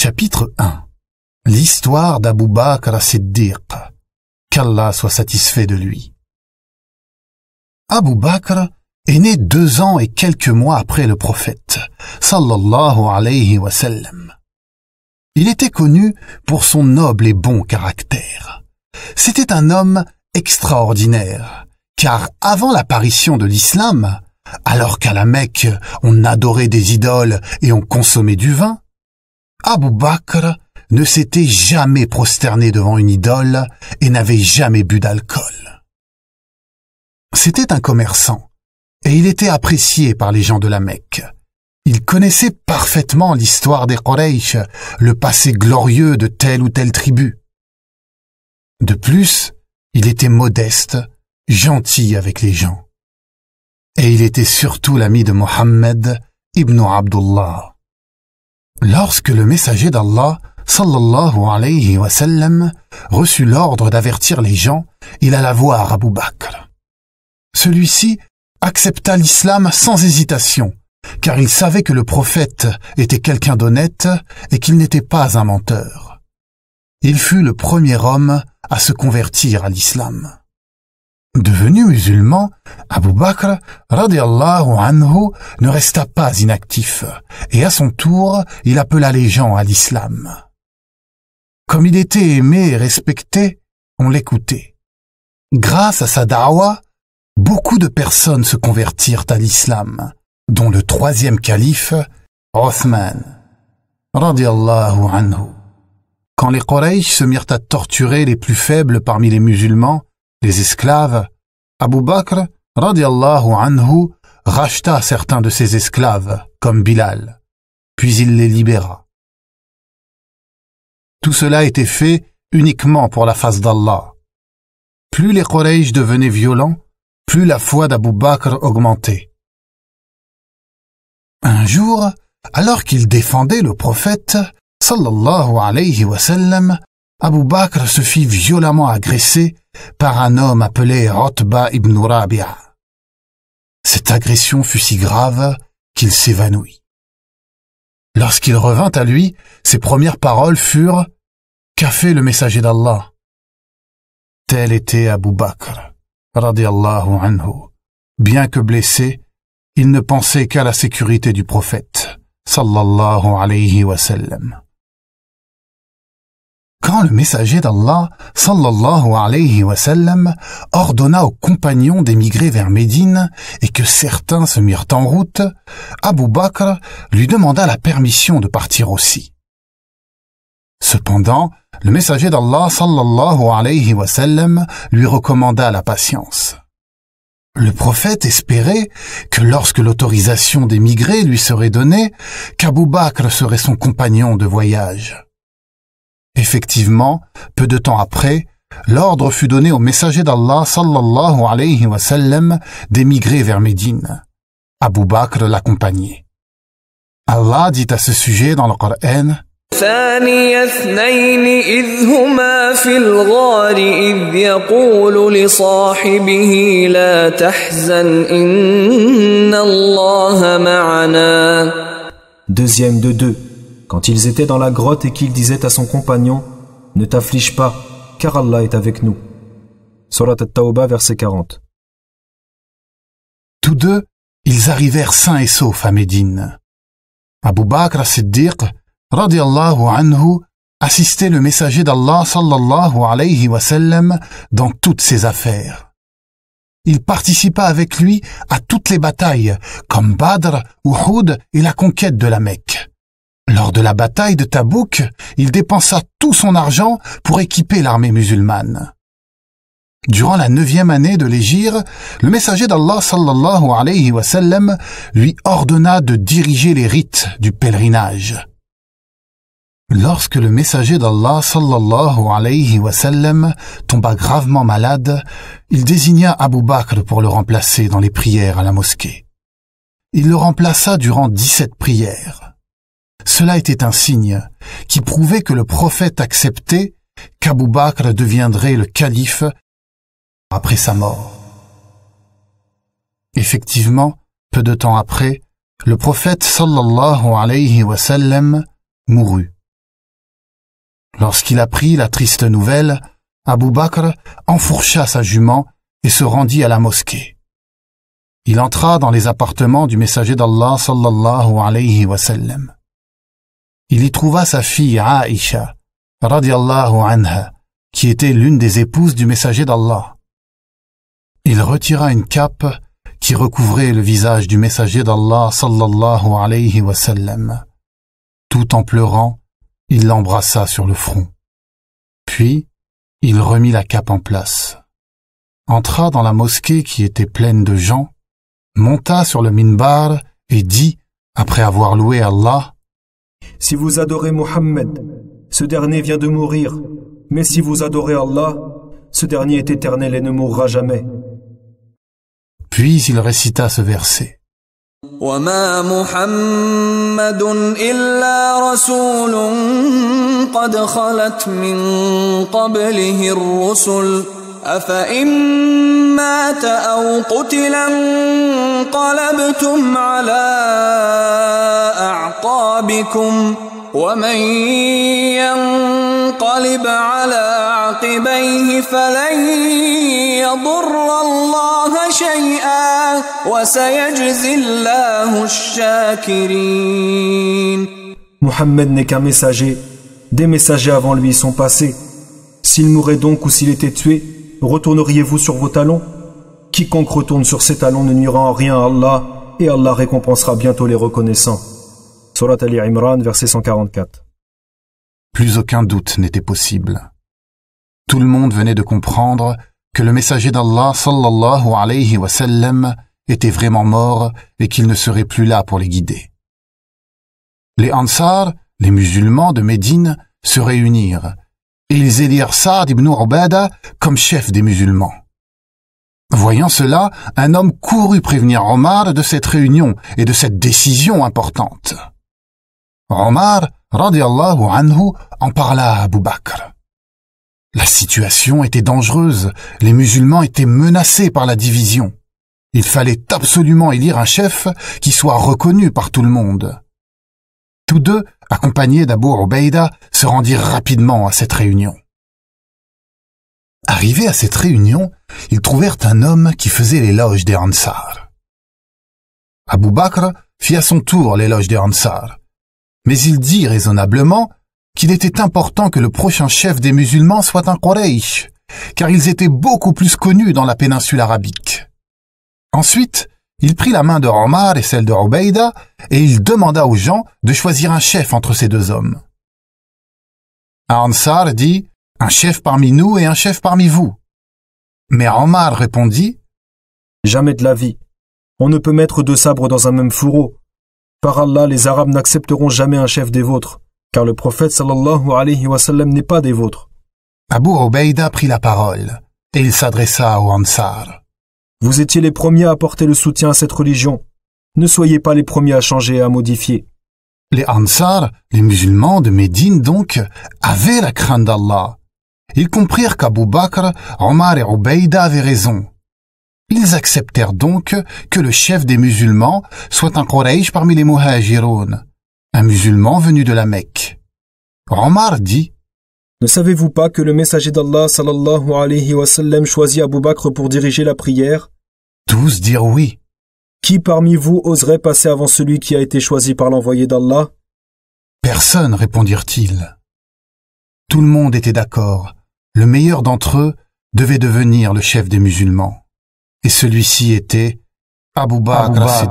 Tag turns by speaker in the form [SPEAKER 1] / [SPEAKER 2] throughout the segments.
[SPEAKER 1] Chapitre 1
[SPEAKER 2] L'histoire d'Abou Bakr as-Siddiq. Qu'Allah soit satisfait de lui. Abou Bakr est né deux ans et quelques mois après le prophète, sallallahu alayhi wa sallam. Il était connu pour son noble et bon caractère. C'était un homme extraordinaire, car avant l'apparition de l'islam, alors qu'à la Mecque on adorait des idoles et on consommait du vin, Abu Bakr ne s'était jamais prosterné devant une idole et n'avait jamais bu d'alcool. C'était un commerçant, et il était apprécié par les gens de la Mecque. Il connaissait parfaitement l'histoire des Quraysh, le passé glorieux de telle ou telle tribu. De plus, il était modeste, gentil avec les gens. Et il était surtout l'ami de Mohammed ibn Abdullah. Lorsque le messager d'Allah, sallallahu alayhi wa sallam, reçut l'ordre d'avertir les gens, il alla voir Abu Bakr. Celui-ci accepta l'islam sans hésitation, car il savait que le prophète était quelqu'un d'honnête et qu'il n'était pas un menteur. Il fut le premier homme à se convertir à l'islam. Devenu musulman, Abu Bakr radiallahu anhu ne resta pas inactif et à son tour il appela les gens à l'islam. Comme il était aimé et respecté, on l'écoutait. Grâce à sa dawa, beaucoup de personnes se convertirent à l'islam, dont le troisième calife, Othman, radiallahu anhu. Quand les Quraysh se mirent à torturer les plus faibles parmi les musulmans, les esclaves, Abu Bakr, radiallahu anhu, racheta certains de ses esclaves, comme Bilal, puis il les libéra. Tout cela était fait uniquement pour la face d'Allah. Plus les Quraysh devenaient violents, plus la foi d'Abu Bakr augmentait. Un jour, alors qu'il défendait le prophète, sallallahu alayhi wa sallam, Abu Bakr se fit violemment agresser par un homme appelé Rotba ibn Rabia. Cette agression fut si grave qu'il s'évanouit. Lorsqu'il revint à lui, ses premières paroles furent Qu'a fait le messager d'Allah Tel était Abu Bakr, radiallahu anhu. Bien que blessé, il ne pensait qu'à la sécurité du prophète, sallallahu alayhi wa sallam quand le messager d'Allah, sallallahu alayhi wa sallam, ordonna aux compagnons d'émigrer vers Médine et que certains se mirent en route, Abu Bakr lui demanda la permission de partir aussi. Cependant, le messager d'Allah, sallallahu alayhi wa sallam, lui recommanda la patience. Le prophète espérait que lorsque l'autorisation d'émigrer lui serait donnée, qu'Abu Bakr serait son compagnon de voyage. Effectivement, peu de temps après, l'ordre fut donné au messager d'Allah sallallahu alayhi wa sallam d'émigrer vers Médine. Abu Bakr l'accompagnait. Allah dit à ce sujet dans le Coran,
[SPEAKER 1] Deuxième de deux, quand ils étaient dans la grotte et qu'il disait à son compagnon Ne t'afflige pas, car Allah est avec nous. Surat al-Tawbah, verset 40. Tous deux, ils arrivèrent sains et saufs à Médine.
[SPEAKER 2] Abu Bakr siddiq radiallahu anhu, assistait le messager d'Allah sallallahu alayhi wa sallam dans toutes ses affaires. Il participa avec lui à toutes les batailles, comme Badr, Uhud et la conquête de la Mecque. Lors de la bataille de Tabouk, il dépensa tout son argent pour équiper l'armée musulmane. Durant la neuvième année de l'Égir, le messager d'Allah sallallahu alayhi wa sallam lui ordonna de diriger les rites du pèlerinage. Lorsque le messager d'Allah sallallahu alayhi wa sallam tomba gravement malade, il désigna Abu Bakr pour le remplacer dans les prières à la mosquée. Il le remplaça durant dix-sept prières. Cela était un signe qui prouvait que le prophète acceptait qu'Abou Bakr deviendrait le calife après sa mort. Effectivement, peu de temps après, le prophète sallallahu alayhi wa sallam mourut. Lorsqu'il apprit la triste nouvelle, Abou Bakr enfourcha sa jument et se rendit à la mosquée. Il entra dans les appartements du messager d'Allah sallallahu alayhi wa sallam il y trouva sa fille Aïcha, radiallahu anha, qui était l'une des épouses du messager d'Allah. Il retira une cape qui recouvrait le visage du messager d'Allah sallallahu alayhi wa sallam. Tout en pleurant, il l'embrassa sur le front. Puis, il remit la cape en place, entra dans la mosquée qui était pleine de gens, monta sur le minbar et dit, après avoir loué Allah,
[SPEAKER 1] si vous adorez Mohammed, ce dernier vient de mourir, mais si vous adorez Allah, ce dernier est éternel et ne mourra jamais. Puis
[SPEAKER 2] il récita ce verset.
[SPEAKER 1] أفإن مات أو قتلا انقلبتم على أعقابكم ومن ينقلب على عقبيه فلن يضر الله شيئا وسيجزي الله الشاكرين محمد n'est qu'un messager des messagers avant lui sont passés s'il mourait donc ou s'il était tué retourneriez-vous sur vos talons Quiconque retourne sur ses talons ne nuira en rien à Allah, et Allah récompensera bientôt les reconnaissants. Surat Ali Imran, verset 144.
[SPEAKER 2] Plus aucun doute n'était possible. Tout le monde venait de comprendre que le messager d'Allah sallallahu alayhi wa était vraiment mort et qu'il ne serait plus là pour les guider. Les Ansar, les musulmans de Médine, se réunirent ils élirent Saad ibn Ubada comme chef des musulmans. Voyant cela, un homme courut prévenir Omar de cette réunion et de cette décision importante. Omar, radiallahu anhu, en parla à Abu Bakr. La situation était dangereuse, les musulmans étaient menacés par la division. Il fallait absolument élire un chef qui soit reconnu par tout le monde. Tous deux, accompagnés d'Abu Obeida, se rendirent rapidement à cette réunion. Arrivés à cette réunion, ils trouvèrent un homme qui faisait l'éloge des Ansar. Abu Bakr fit à son tour l'éloge des Ansar, mais il dit raisonnablement qu'il était important que le prochain chef des musulmans soit un Quraysh, car ils étaient beaucoup plus connus dans la péninsule arabique. Ensuite, il prit la main de Omar et celle de Obeida, et il demanda aux gens de choisir un chef entre ces deux hommes. Ansar
[SPEAKER 1] dit Un chef parmi nous et un chef parmi vous. Mais Omar répondit Jamais de la vie. On ne peut mettre deux sabres dans un même fourreau. Par Allah, les Arabes n'accepteront jamais un chef des vôtres, car le prophète sallallahu alayhi wa sallam n'est pas des vôtres. Abu Obeida prit la parole, et il s'adressa au Ansar. Vous étiez les premiers à apporter le soutien à cette religion. Ne soyez pas les premiers à changer et à modifier. Les Ansar, les musulmans de Médine donc, avaient la crainte
[SPEAKER 2] d'Allah. Ils comprirent qu'Abu Bakr, Omar et Obeida avaient raison. Ils acceptèrent donc que le chef des musulmans soit un Quraysh parmi les
[SPEAKER 1] Muhajiroun, un musulman venu de la Mecque. Omar dit ne savez-vous pas que le messager d'Allah sallallahu alayhi wa sallam choisit Abu Bakr pour diriger la prière Tous dirent oui. Qui parmi vous oserait passer avant celui qui a été choisi par l'envoyé d'Allah
[SPEAKER 2] Personne, répondirent-ils. Tout le monde était d'accord. Le meilleur d'entre eux devait devenir le chef des musulmans. Et celui-ci était Abu Bakr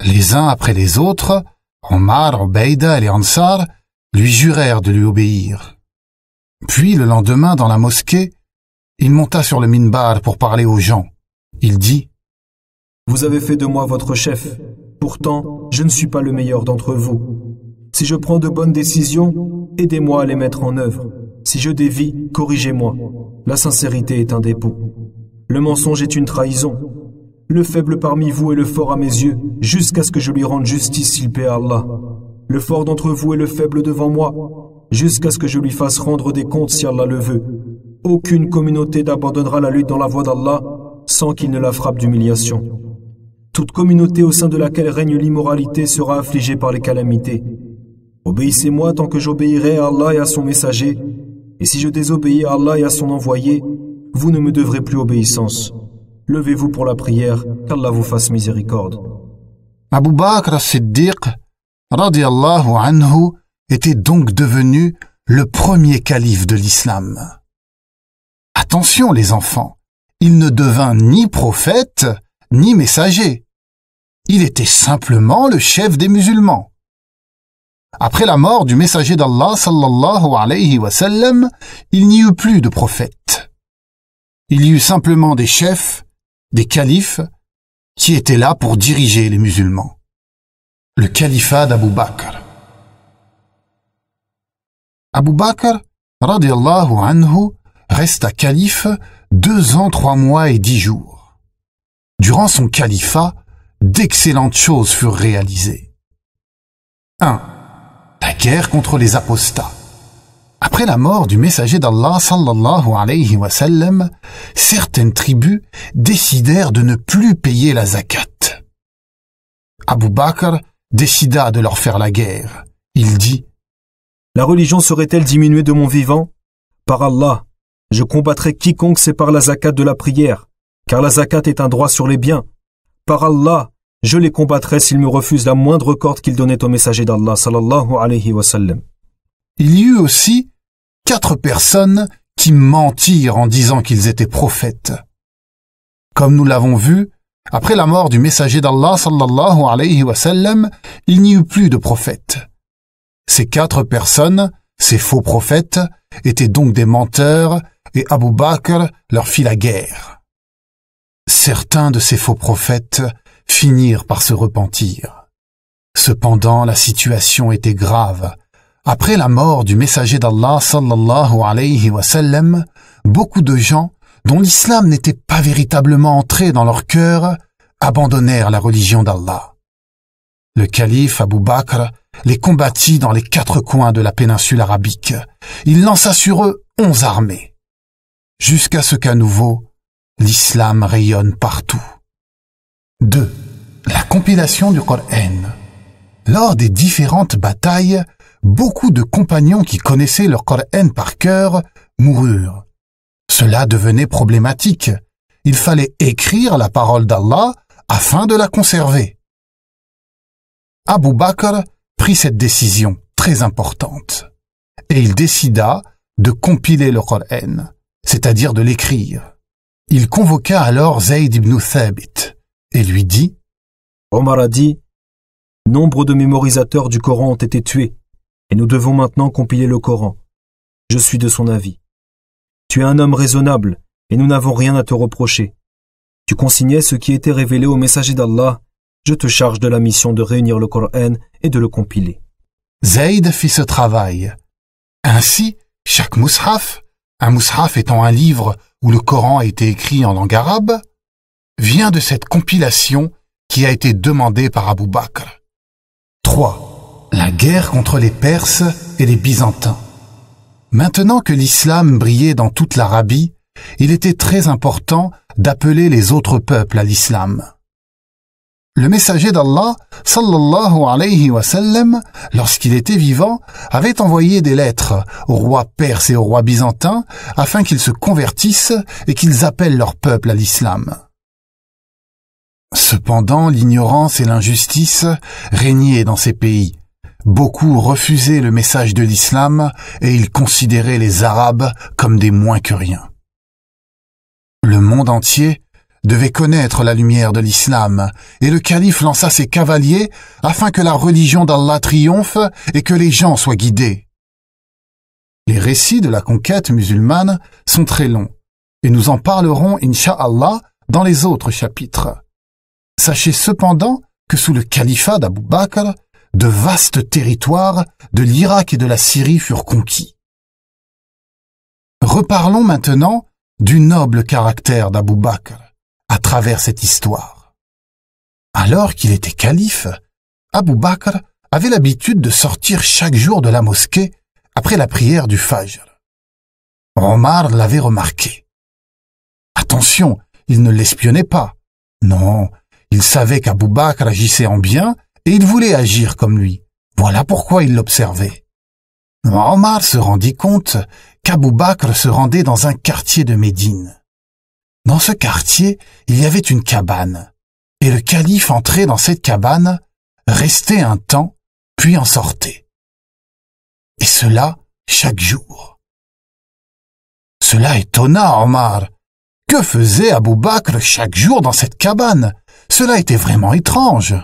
[SPEAKER 2] Les uns après les autres, Omar, Obeida et les Ansar lui jurèrent de lui obéir. Puis, le lendemain, dans la mosquée, il monta sur le minbar pour parler aux gens. Il dit
[SPEAKER 1] Vous avez fait de moi votre chef. Pourtant, je ne suis pas le meilleur d'entre vous. Si je prends de bonnes décisions, aidez-moi à les mettre en œuvre. Si je dévie, corrigez-moi. La sincérité est un dépôt. Le mensonge est une trahison. Le faible parmi vous est le fort à mes yeux, jusqu'à ce que je lui rende justice, s'il paie à Allah. Le fort d'entre vous est le faible devant moi, jusqu'à ce que je lui fasse rendre des comptes si Allah le veut. Aucune communauté n'abandonnera la lutte dans la voie d'Allah sans qu'il ne la frappe d'humiliation. Toute communauté au sein de laquelle règne l'immoralité sera affligée par les calamités. Obéissez-moi tant que j'obéirai à Allah et à son messager, et si je désobéis à Allah et à son envoyé, vous ne me devrez plus obéissance. Levez-vous pour la prière, qu'Allah vous fasse miséricorde. Abu Bakr as-Siddiq, radiallahu anhu,
[SPEAKER 2] était donc devenu le premier calife de l'islam. Attention les enfants, il ne devint ni prophète, ni messager. Il était simplement le chef des musulmans. Après la mort du messager d'Allah sallallahu alayhi wa sallam, il n'y eut plus de prophète. Il y eut simplement des chefs des califes qui étaient là pour diriger les musulmans. Le califat d'Abu Bakr. Abu Bakr, radiallahu anhu, resta calife deux ans, trois mois et dix jours. Durant son califat, d'excellentes choses furent réalisées. 1. La guerre contre les apostats. Après la mort du messager d'Allah alayhi wa sallam, certaines tribus décidèrent de ne plus payer la
[SPEAKER 1] zakat. Abu Bakr décida de leur faire la guerre. Il dit La religion serait-elle diminuée de mon vivant Par Allah, je combattrai quiconque sépare la zakat de la prière, car la zakat est un droit sur les biens. Par Allah, je les combattrai s'ils me refusent la moindre corde qu'ils donnaient au messager d'Allah sallallahu alayhi wa sallam. Il y eut aussi quatre personnes qui mentirent
[SPEAKER 2] en disant qu'ils étaient prophètes. Comme nous l'avons vu, après la mort du messager d'Allah sallallahu alayhi wa sallam, il n'y eut plus de prophètes. Ces quatre personnes, ces faux prophètes, étaient donc des menteurs et Abu Bakr leur fit la guerre. Certains de ces faux prophètes finirent par se repentir. Cependant, la situation était grave après la mort du messager d'Allah sallallahu alayhi wa sallam, beaucoup de gens dont l'islam n'était pas véritablement entré dans leur cœur abandonnèrent la religion d'Allah. Le calife Abu Bakr les combattit dans les quatre coins de la péninsule arabique. Il lança sur eux onze armées. Jusqu'à ce qu'à nouveau, l'islam rayonne partout. 2. La compilation du Coran. Lors des différentes batailles, beaucoup de compagnons qui connaissaient leur Coran par cœur moururent. Cela devenait problématique. Il fallait écrire la parole d'Allah afin de la conserver. Abu Bakr prit cette décision très importante et il décida de compiler le Coran,
[SPEAKER 1] c'est-à-dire de l'écrire. Il convoqua alors Zayd ibn Thabit et lui dit Omar a dit Nombre de mémorisateurs du Coran ont été tués et nous devons maintenant compiler le Coran. Je suis de son avis. Tu es un homme raisonnable, et nous n'avons rien à te reprocher. Tu consignais ce qui était révélé au messager d'Allah, je te charge de la mission de réunir le Coran et de le compiler. Zayd fit ce travail. Ainsi, chaque mousraf, un mousraf étant un
[SPEAKER 2] livre où le Coran a été écrit en langue arabe, vient de cette compilation qui a été demandée par Abu Bakr. 3 la guerre contre les Perses et les Byzantins. Maintenant que l'islam brillait dans toute l'Arabie, il était très important d'appeler les autres peuples à l'islam. Le messager d'Allah, sallallahu alayhi wa sallam, lorsqu'il était vivant, avait envoyé des lettres aux rois perses et aux rois byzantins afin qu'ils se convertissent et qu'ils appellent leur peuple à l'islam. Cependant, l'ignorance et l'injustice régnaient dans ces pays, Beaucoup refusaient le message de l'islam et ils considéraient les Arabes comme des moins que rien. Le monde entier devait connaître la lumière de l'islam, et le calife lança ses cavaliers afin que la religion d'Allah triomphe et que les gens soient guidés. Les récits de la conquête musulmane sont très longs, et nous en parlerons, insha'Allah, dans les autres chapitres. Sachez cependant que sous le califat d'Abu Bakr, de vastes territoires de l'Irak et de la Syrie furent conquis. Reparlons maintenant du noble caractère d'Abou Bakr à travers cette histoire. Alors qu'il était calife, Abou Bakr avait l'habitude de sortir chaque jour de la mosquée après la prière du Fajr. Omar l'avait remarqué. Attention, il ne l'espionnait pas. Non, il savait qu'Abou Bakr agissait en bien et il voulait agir comme lui. Voilà pourquoi il l'observait. Omar se rendit compte qu'Abou Bakr se rendait dans un quartier de Médine. Dans ce quartier, il y avait une cabane, et le calife entrait dans cette cabane, restait un temps, puis en sortait. Et cela chaque jour. Cela étonna Omar. Que faisait Abou Bakr chaque jour dans cette cabane Cela était vraiment étrange.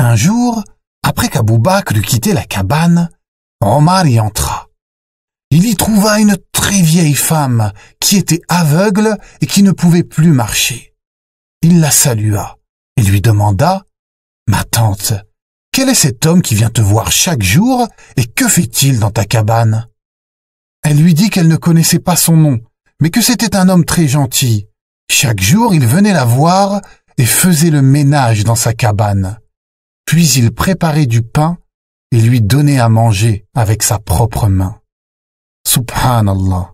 [SPEAKER 2] Un jour, après qu'Aboubac eut quitté la cabane, Omar y entra. Il y trouva une très vieille femme qui était aveugle et qui ne pouvait plus marcher. Il la salua et lui demanda Ma tante, quel est cet homme qui vient te voir chaque jour et que fait-il dans ta cabane Elle lui dit qu'elle ne connaissait pas son nom, mais que c'était un homme très gentil. Chaque jour, il venait la voir et faisait le ménage dans sa cabane. Puis il préparait du pain et lui donnait à manger avec sa propre main. Subhanallah.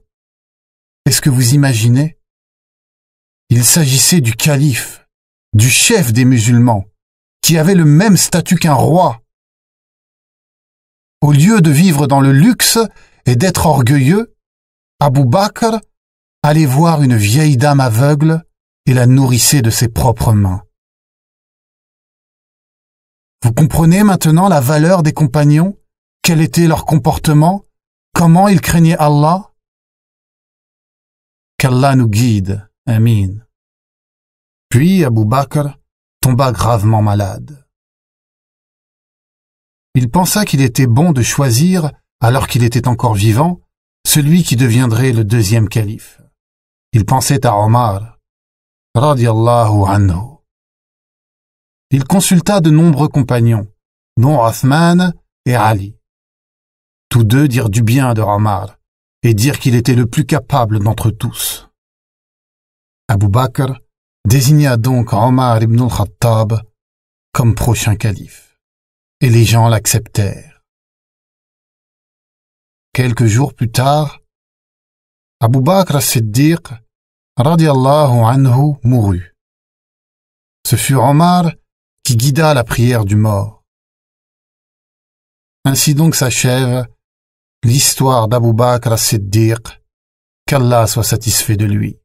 [SPEAKER 2] Est-ce que vous imaginez Il s'agissait du calife, du chef des musulmans, qui avait le même statut qu'un roi. Au lieu de vivre dans le luxe et d'être orgueilleux, Abu Bakr allait voir une vieille dame aveugle et la nourrissait de ses propres mains. Vous comprenez maintenant la valeur des compagnons Quel était leur comportement Comment ils craignaient Allah Qu'Allah nous guide. Amin. Puis Abu Bakr tomba gravement malade. Il pensa qu'il était bon de choisir, alors qu'il était encore vivant, celui qui deviendrait le deuxième calife. Il pensait à Omar, radiallahu anhu il consulta de nombreux compagnons, dont Othman et Ali. Tous deux dirent du bien de Ramar et dirent qu'il était le plus capable d'entre tous. Abu Bakr désigna donc Omar ibn al-Khattab comme prochain calife, et les gens l'acceptèrent. Quelques jours plus tard, Abu Bakr as-Siddiq radiallahu anhu mourut. Ce fut Omar qui guida la prière du mort. Ainsi donc
[SPEAKER 1] s'achève l'histoire d'Abu Bakr as-Siddiq, qu'Allah soit satisfait de lui.